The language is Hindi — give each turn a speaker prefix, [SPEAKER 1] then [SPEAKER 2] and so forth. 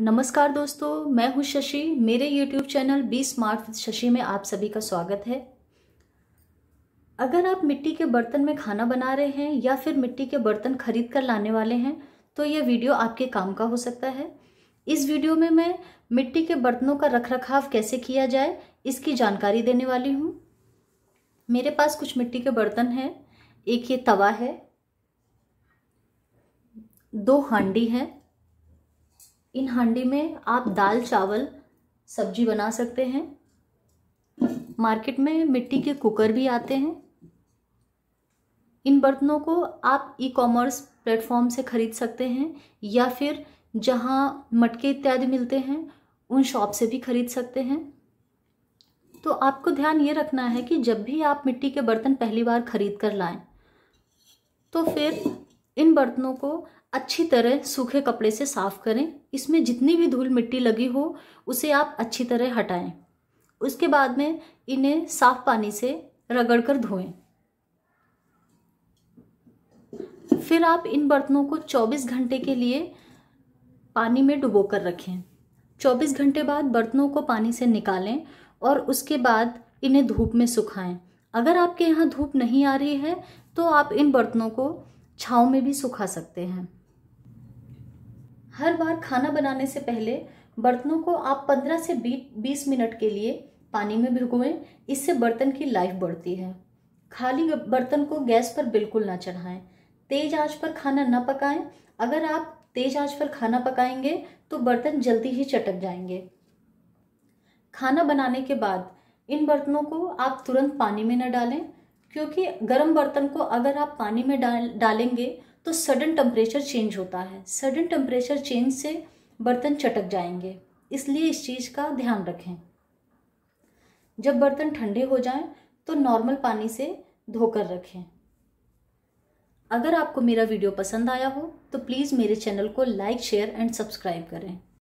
[SPEAKER 1] नमस्कार दोस्तों मैं हूं शशि मेरे YouTube channel Be Smart Shashi में आप सभी का स्वागत है अगर आप मिट्टी के बर्तन में खाना बना रहे हैं या फिर मिट्टी के बर्तन खरीद कर लाने वाले हैं तो यह वीडियो आपके काम का हो सकता है इस वीडियो में मैं मिट्टी के बर्तनों का रखरखाव कैसे किया जाए इसकी जानकारी देने वाली हूँ मेरे पास कुछ मिट्टी के बर्तन हैं एक ये तवा है दो हांडी हैं इन हांडी में आप दाल चावल सब्जी बना सकते हैं मार्केट में मिट्टी के कुकर भी आते हैं इन बर्तनों को आप ई कॉमर्स प्लेटफॉर्म से खरीद सकते हैं या फिर जहाँ मटके इत्यादि मिलते हैं उन शॉप से भी खरीद सकते हैं तो आपको ध्यान ये रखना है कि जब भी आप मिट्टी के बर्तन पहली बार खरीद कर लाएं तो फिर इन बर्तनों को अच्छी तरह सूखे कपड़े से साफ़ करें इसमें जितनी भी धूल मिट्टी लगी हो उसे आप अच्छी तरह हटाएं उसके बाद में इन्हें साफ पानी से रगड़ कर धोएं फिर आप इन बर्तनों को 24 घंटे के लिए पानी में डुबो कर रखें 24 घंटे बाद बर्तनों को पानी से निकालें और उसके बाद इन्हें धूप में सुखाएं अगर आपके यहाँ धूप नहीं आ रही है तो आप इन बर्तनों को छाँव में भी सुखा सकते हैं हर बार खाना बनाने से पहले बर्तनों को आप 15 से 20 मिनट के लिए पानी में भिगोएं इससे बर्तन की लाइफ बढ़ती है खाली बर्तन को गैस पर बिल्कुल ना चढ़ाएं तेज आंच पर खाना ना पकाएं अगर आप तेज आंच पर खाना पकाएंगे तो बर्तन जल्दी ही चटक जाएंगे खाना बनाने के बाद इन बर्तनों को आप तुरंत पानी में न डालें क्योंकि गर्म बर्तन को अगर आप पानी में डाल डालेंगे तो सडन टेम्परेचर चेंज होता है सडन टेम्परेचर चेंज से बर्तन चटक जाएंगे इसलिए इस चीज़ का ध्यान रखें जब बर्तन ठंडे हो जाएं तो नॉर्मल पानी से धोकर रखें अगर आपको मेरा वीडियो पसंद आया हो तो प्लीज़ मेरे चैनल को लाइक शेयर एंड सब्सक्राइब करें